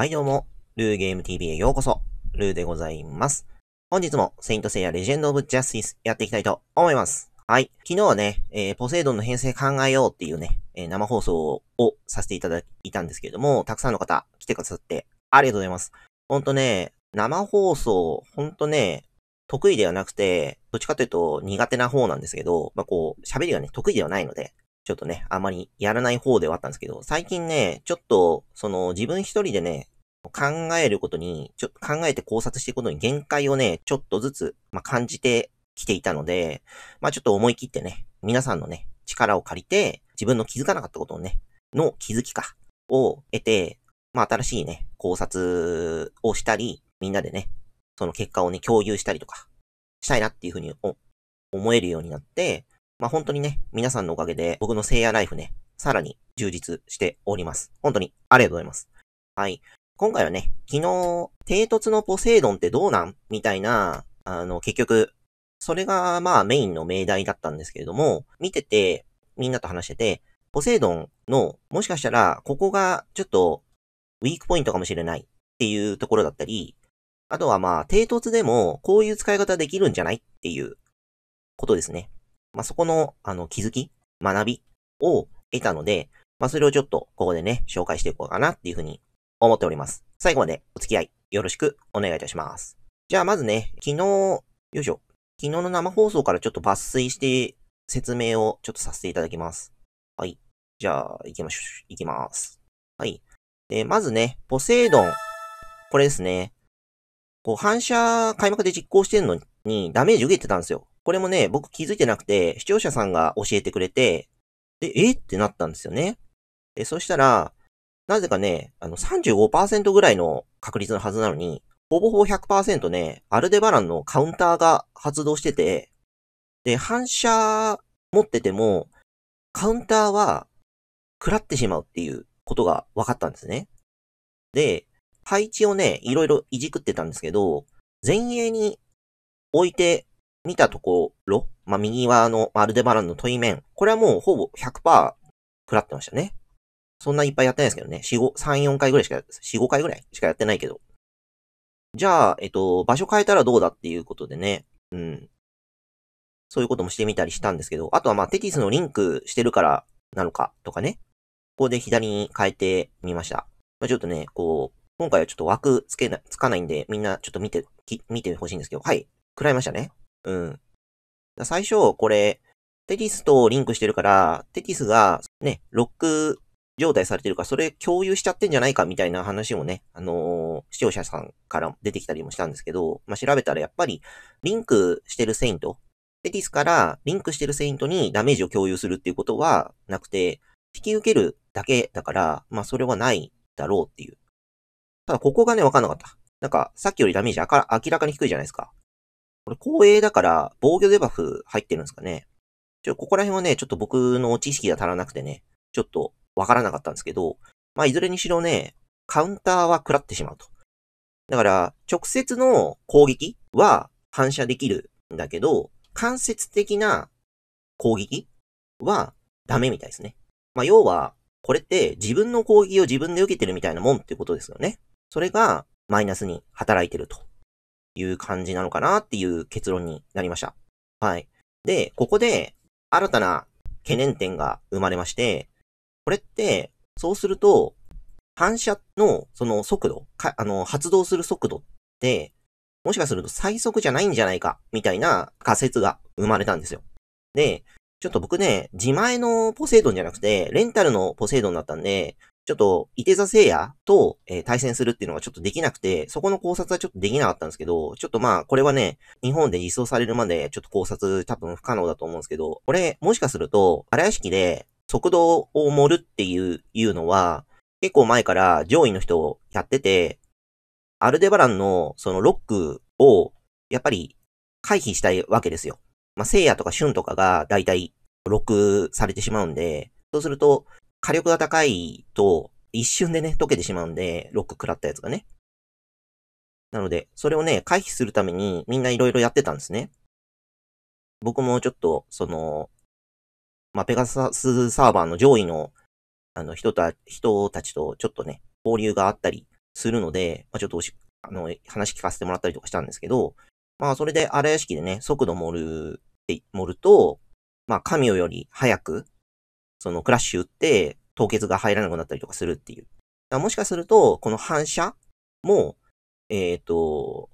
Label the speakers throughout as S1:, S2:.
S1: はいどうも、ルーゲーム TV へようこそ、ルーでございます。本日も、セイントセイヤレジェンドオブジャスティスやっていきたいと思います。はい。昨日はね、えー、ポセイドンの編成考えようっていうね、えー、生放送をさせていただいたんですけれども、たくさんの方来てくださってありがとうございます。ほんとね、生放送、ほんとね、得意ではなくて、どっちかというと苦手な方なんですけど、まあ、こう、喋りがね、得意ではないので、ちょっとね、あまりやらない方ではあったんですけど、最近ね、ちょっと、その自分一人でね、考えることに、ちょっと考えて考察していくことに限界をね、ちょっとずつ、まあ、感じてきていたので、まあ、ちょっと思い切ってね、皆さんのね、力を借りて、自分の気づかなかったことをね、の気づきか、を得て、まあ、新しいね、考察をしたり、みんなでね、その結果をね、共有したりとか、したいなっていうふうに思えるようになって、まあ、本当にね、皆さんのおかげで僕の聖夜ライフね、さらに充実しております。本当にありがとうございます。はい。今回はね、昨日、低突のポセイドンってどうなんみたいな、あの、結局、それがまあメインの命題だったんですけれども、見てて、みんなと話してて、ポセイドンの、もしかしたら、ここがちょっと、ウィークポイントかもしれないっていうところだったり、あとはまあ、低突でも、こういう使い方できるんじゃないっていうことですね。まあ、そこの、あの、気づき、学びを得たので、まあ、それをちょっと、ここでね、紹介していこうかなっていうふうに思っております。最後までお付き合い、よろしくお願いいたします。じゃあ、まずね、昨日、よいしょ、昨日の生放送からちょっと抜粋して説明をちょっとさせていただきます。はい。じゃあ、行きましょう。行きます。はい。で、まずね、ポセイドン。これですね。こう、反射開幕で実行してるのにダメージ受けてたんですよ。これもね、僕気づいてなくて、視聴者さんが教えてくれて、で、えってなったんですよね。で、そしたら、なぜかね、あの35%ぐらいの確率のはずなのに、ほぼほぼ100%ね、アルデバランのカウンターが発動してて、で、反射持ってても、カウンターは食らってしまうっていうことが分かったんですね。で、配置をね、いろいろいじくってたんですけど、前衛に置いて見たところ、まあ、右側のアルデバランの問い面、これはもうほぼ100%食らってましたね。そんないっぱいやってないですけどね。4、5、3、4回ぐらいしか、4、5回ぐらいしかやってないけど。じゃあ、えっと、場所変えたらどうだっていうことでね。うん。そういうこともしてみたりしたんですけど、あとはまあテキスのリンクしてるからなのかとかね。ここで左に変えてみました。まあ、ちょっとね、こう、今回はちょっと枠つけな、つかないんで、みんなちょっと見て、見てほしいんですけど、はい、食らいましたね。うん。最初、これ、テティスとリンクしてるから、テティスがね、ロック状態されてるから、それ共有しちゃってんじゃないかみたいな話もね、あのー、視聴者さんから出てきたりもしたんですけど、まあ、調べたらやっぱり、リンクしてるセイント、テティスからリンクしてるセイントにダメージを共有するっていうことはなくて、引き受けるだけだから、まあ、それはないだろうっていう。ただ、ここがね、わかんなかった。なんか、さっきよりダメージ明らかに低いじゃないですか。これ光栄だから防御デバフ入ってるんですかね。ちょ、ここら辺はね、ちょっと僕の知識が足らなくてね、ちょっとわからなかったんですけど、まあいずれにしろね、カウンターは食らってしまうと。だから、直接の攻撃は反射できるんだけど、間接的な攻撃はダメみたいですね。まあ要は、これって自分の攻撃を自分で受けてるみたいなもんってことですよね。それがマイナスに働いてると。いう感じなのかなっていう結論になりました。はい。で、ここで新たな懸念点が生まれまして、これって、そうすると、反射のその速度、かあの、発動する速度って、もしかすると最速じゃないんじゃないか、みたいな仮説が生まれたんですよ。で、ちょっと僕ね、自前のポセイドンじゃなくて、レンタルのポセイドンだったんで、ちょっと、伊手座聖夜と、えー、対戦するっていうのがちょっとできなくて、そこの考察はちょっとできなかったんですけど、ちょっとまあ、これはね、日本で実装されるまでちょっと考察多分不可能だと思うんですけど、これ、もしかすると、荒屋敷で、速度を盛るっていう、いうのは、結構前から上位の人をやってて、アルデバランのそのロックを、やっぱり回避したいわけですよ。まあ、聖夜とかシュンとかが大体ロックされてしまうんで、そうすると、火力が高いと、一瞬でね、溶けてしまうんで、ロック食らったやつがね。なので、それをね、回避するためにみんないろいろやってたんですね。僕もちょっと、その、まあ、ペガサスサーバーの上位の、あの、人た、人たちとちょっとね、交流があったりするので、まあ、ちょっとあの、話聞かせてもらったりとかしたんですけど、まあ、それで荒屋敷でね、速度盛るって、盛ると、まあ、神より早くそのクラッシュ打って、凍結が入らなくなったりとかするっていう。もしかすると、この反射も、えっ、ー、と、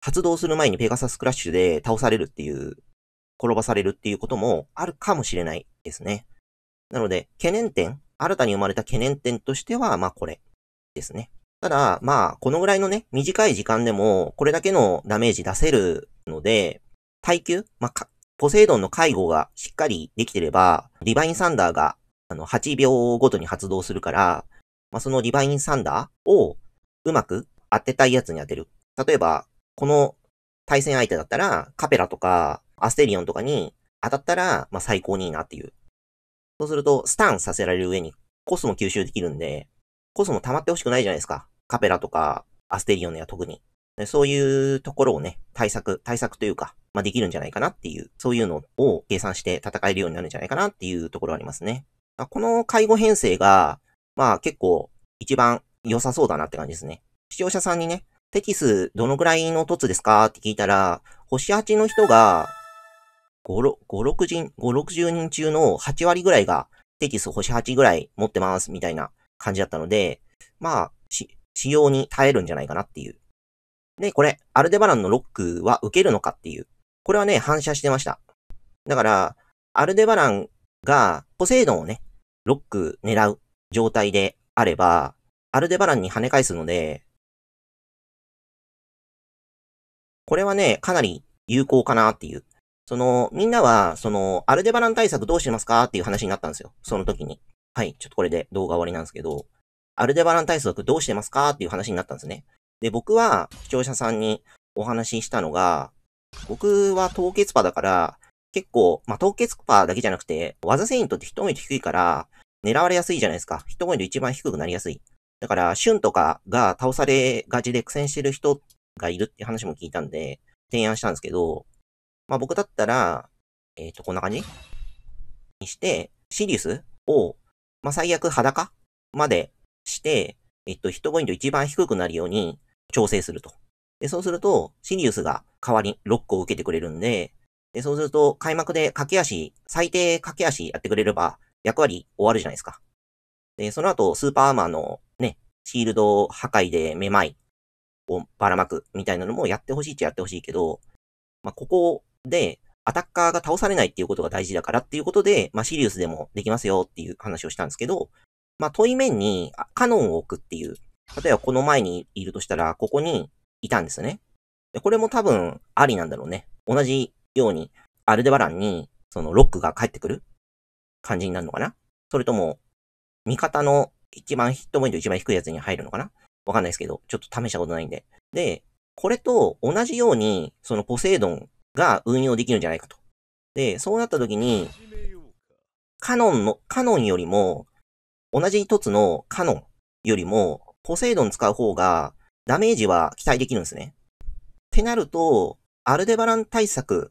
S1: 発動する前にペガサスクラッシュで倒されるっていう、転ばされるっていうこともあるかもしれないですね。なので、懸念点、新たに生まれた懸念点としては、まあこれですね。ただ、まあ、このぐらいのね、短い時間でも、これだけのダメージ出せるので、耐久、まあ、ポセイドンの介護がしっかりできてれば、リバインサンダーが、あの、8秒ごとに発動するから、まあ、そのリバインサンダーをうまく当てたいやつに当てる。例えば、この対戦相手だったら、カペラとか、アステリオンとかに当たったら、まあ、最高にいいなっていう。そうすると、スタンさせられる上に、コスも吸収できるんで、コスも溜まってほしくないじゃないですか。カペラとか、アステリオンや特に。そういうところをね、対策、対策というか、まあ、できるんじゃないかなっていう、そういうのを計算して戦えるようになるんじゃないかなっていうところありますね。この介護編成が、まあ結構一番良さそうだなって感じですね。視聴者さんにね、テキスどのぐらいの凸ですかって聞いたら、星8の人が5、5、6人、5、60人中の8割ぐらいがテキス星8ぐらい持ってますみたいな感じだったので、まあ、し、使用に耐えるんじゃないかなっていうで、これ、アルデバランのロックは受けるのかっていう。これはね、反射してました。だから、アルデバランがポセイドンをね、ロック狙う状態であれば、アルデバランに跳ね返すので、これはね、かなり有効かなっていう。その、みんなは、その、アルデバラン対策どうしてますかっていう話になったんですよ。その時に。はい、ちょっとこれで動画終わりなんですけど、アルデバラン対策どうしてますかっていう話になったんですね。で、僕は視聴者さんにお話ししたのが、僕は凍結パだから、結構、まあ、凍結パだけじゃなくて、技セイントって一ポイン低いから、狙われやすいじゃないですか。一ポイン一番低くなりやすい。だから、シュンとかが倒されがちで苦戦してる人がいるって話も聞いたんで、提案したんですけど、まあ、僕だったら、えっ、ー、と、こんな感じにして、シリウスを、まあ、最悪裸までして、えっと、人ッポイント一番低くなるように、調整すると。で、そうすると、シリウスが代わりにロックを受けてくれるんで、で、そうすると、開幕で駆け足、最低駆け足やってくれれば、役割終わるじゃないですか。で、その後、スーパーアーマーのね、シールド破壊でめまいをばらまくみたいなのもやってほしいっちゃやってほしいけど、まあ、ここで、アタッカーが倒されないっていうことが大事だからっていうことで、まあ、シリウスでもできますよっていう話をしたんですけど、まあ、問い面にカノンを置くっていう例えばこの前にいるとしたら、ここにいたんですよね。で、これも多分ありなんだろうね。同じように、アルデバランに、そのロックが帰ってくる感じになるのかなそれとも、味方の一番ヒットポイント一番低いやつに入るのかなわかんないですけど、ちょっと試したことないんで。で、これと同じように、そのポセイドンが運用できるんじゃないかと。で、そうなった時に、カノンの、カノンよりも、同じ一つのカノンよりも、ポセイドン使う方が、ダメージは期待できるんですね。ってなると、アルデバラン対策、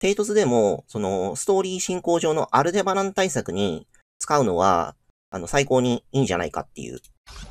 S1: テイトでも、その、ストーリー進行上のアルデバラン対策に使うのは、あの、最高にいいんじゃないかっていう。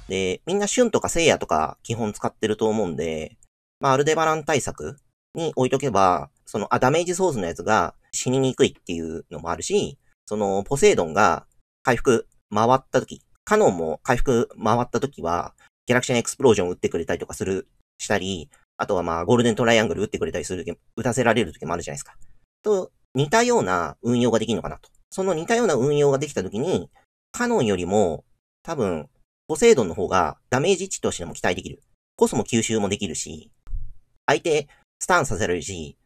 S1: で、みんなシュンとかセイヤとか基本使ってると思うんで、まあ、アルデバラン対策に置いとけば、その、あ、ダメージソースのやつが死ににくいっていうのもあるし、その、ポセイドンが回復回った時カノンも回復回った時は、ギャラクシアンエクスプロージョン打ってくれたりとかする、したり、あとはまあ、ゴールデントライアングル打ってくれたりする、時、打たせられる時もあるじゃないですか。と、似たような運用ができるのかなと。その似たような運用ができた時に、カノンよりも、多分、ポセイドンの方がダメージ値としても期待できる。コスも吸収もできるし、相手、スタンさせられるし、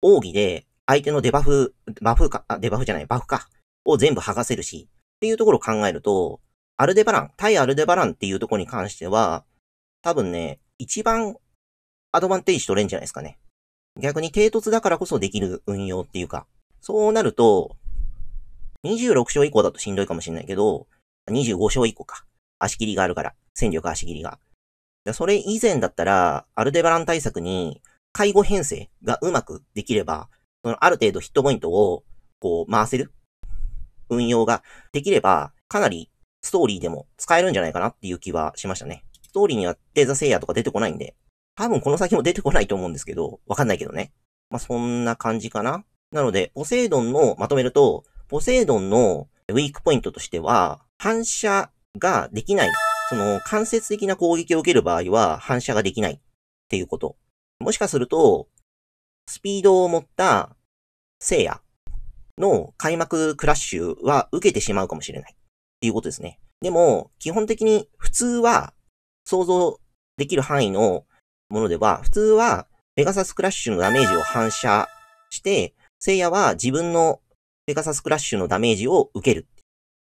S1: 奥義で相手のデバフ、バフか、デバフじゃない、バフか、を全部剥がせるし、っていうところを考えると、アルデバラン、対アルデバランっていうとこに関しては、多分ね、一番アドバンテージ取れんじゃないですかね。逆に低突だからこそできる運用っていうか、そうなると、26勝以降だとしんどいかもしれないけど、25勝以降か。足切りがあるから。戦力足切りが。それ以前だったら、アルデバラン対策に、介護編成がうまくできれば、そのある程度ヒットポイントを、こう、回せる運用ができれば、かなりストーリーでも使えるんじゃないかなっていう気はしましたね。ストーリーにはデザセイヤとか出てこないんで、多分この先も出てこないと思うんですけど、わかんないけどね。まあ、そんな感じかな。なので、ポセイドンのまとめると、ポセイドンのウィークポイントとしては、反射ができない。その、間接的な攻撃を受ける場合は、反射ができないっていうこと。もしかすると、スピードを持った聖夜の開幕クラッシュは受けてしまうかもしれない。っていうことですね。でも、基本的に普通は想像できる範囲のものでは、普通はペガサスクラッシュのダメージを反射して、聖夜は自分のペガサスクラッシュのダメージを受ける。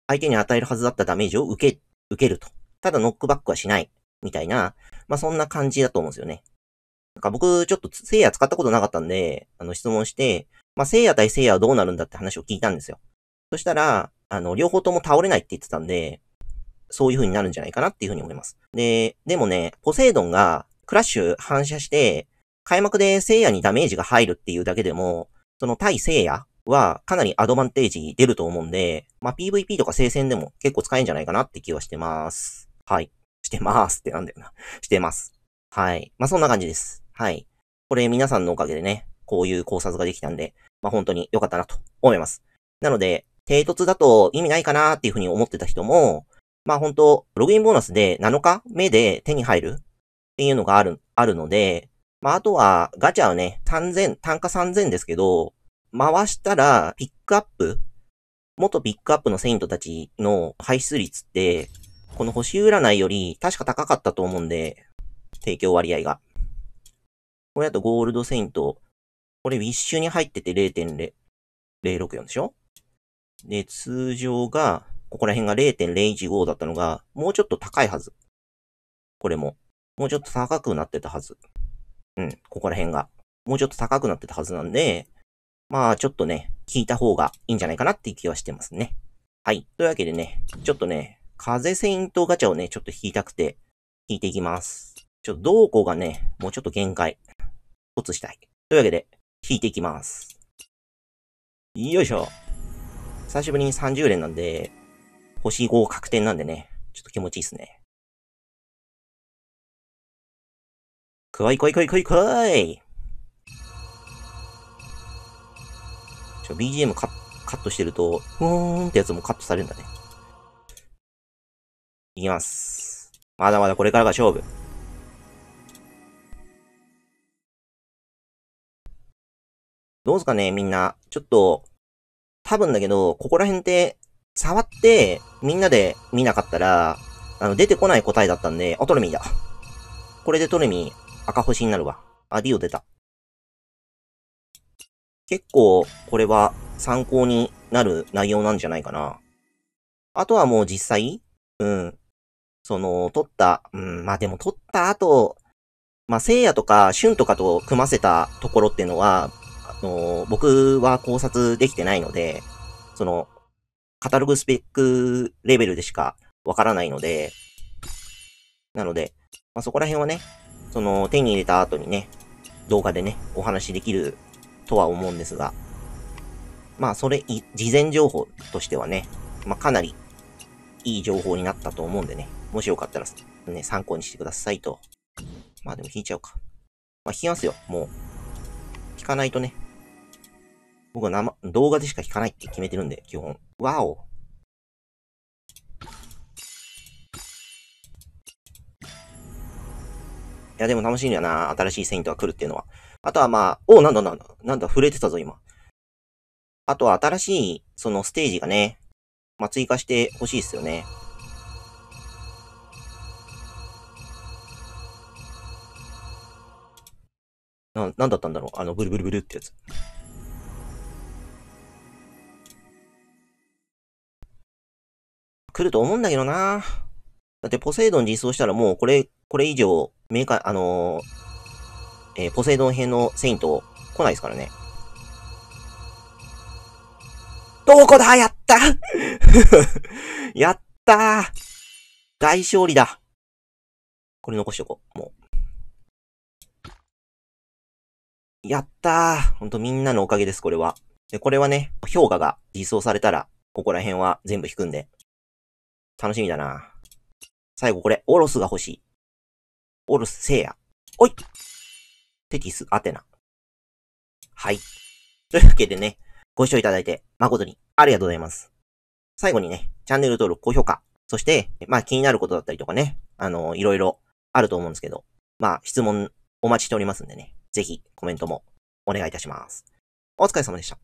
S1: 相手に与えるはずだったダメージを受け、受けると。ただノックバックはしない。みたいな、まあ、そんな感じだと思うんですよね。なんか僕、ちょっと聖夜使ったことなかったんで、あの質問して、まあ、聖夜対聖夜はどうなるんだって話を聞いたんですよ。そしたら、あの、両方とも倒れないって言ってたんで、そういう風になるんじゃないかなっていう風に思います。で、でもね、ポセイドンがクラッシュ反射して、開幕で聖夜にダメージが入るっていうだけでも、その対聖夜はかなりアドバンテージ出ると思うんで、まあ、PVP とか聖戦でも結構使えんじゃないかなって気はしてます。はい。してますってなんだよな。してます。はい。まあ、そんな感じです。はい。これ皆さんのおかげでね、こういう考察ができたんで、まあ、本当に良かったなと思います。なので、低突だと意味ないかなっていうふうに思ってた人も、まあ本当ログインボーナスで7日目で手に入るっていうのがある、あるので、まああとはガチャをね、3 0単価3000ですけど、回したらピックアップ、元ピックアップのセイントたちの排出率って、この星占いより確か高かったと思うんで、提供割合が。これだとゴールドセイント、これウィッシュに入ってて0.064でしょで、通常が、ここら辺が0.015だったのが、もうちょっと高いはず。これも。もうちょっと高くなってたはず。うん、ここら辺が。もうちょっと高くなってたはずなんで、まあちょっとね、聞いた方がいいんじゃないかなっていう気はしてますね。はい。というわけでね、ちょっとね、風セイントガチャをね、ちょっと引いたくて、引いていきます。ちょっとどこがね、もうちょっと限界。突したい。というわけで、引いていきます。よいしょ。久しぶりに30連なんで、星5確定なんでね、ちょっと気持ちいいっすね。怖わい怖い怖い怖い怖いちょ、BGM カカットしてると、うーんってやつもカットされるんだね。いきます。まだまだこれからが勝負。どうすかね、みんな。ちょっと、多分だけど、ここら辺って、触って、みんなで見なかったら、あの、出てこない答えだったんで、あ、トレミーだ。これでトレミー、赤星になるわ。あ、ディオ出た。結構、これは参考になる内容なんじゃないかな。あとはもう実際、うん。その、撮った、うん、まあでも撮った後、まあ、聖夜とか、春とかと組ませたところっていうのは、の、僕は考察できてないので、その、カタログスペックレベルでしかわからないので、なので、まあ、そこら辺はね、その、手に入れた後にね、動画でね、お話できるとは思うんですが、まあ、それ、事前情報としてはね、まあ、かなりいい情報になったと思うんでね、もしよかったら、ね、参考にしてくださいと。まあ、でも引いちゃうか。まあ、引きますよ、もう。引かないとね、僕は生、動画でしか弾かないって決めてるんで、基本。わお。いや、でも楽しいんだよな。新しいセイントが来るっていうのは。あとはまあ、おなんだなんだ。なんだ、触れてたぞ、今。あとは新しい、そのステージがね、まあ、追加してほしいっすよね。な、なんだったんだろうあの、ブルブルブルってやつ。来ると思うんだけどなだってポセイドン実装したらもうこれ、これ以上、メーカー、あのー、えー、ポセイドン編のセイント来ないですからね。どこだやった やったー大勝利だこれ残しとこう、もう。やったーほんとみんなのおかげです、これは。で、これはね、評価が実装されたら、ここら辺は全部引くんで。楽しみだな。最後これ、オロスが欲しい。オロス、イ夜。おいテキス、アテナ。はい。というわけでね、ご視聴いただいて誠にありがとうございます。最後にね、チャンネル登録、高評価、そして、まあ気になることだったりとかね、あの、いろいろあると思うんですけど、まあ質問お待ちしておりますんでね、ぜひコメントもお願いいたします。お疲れ様でした。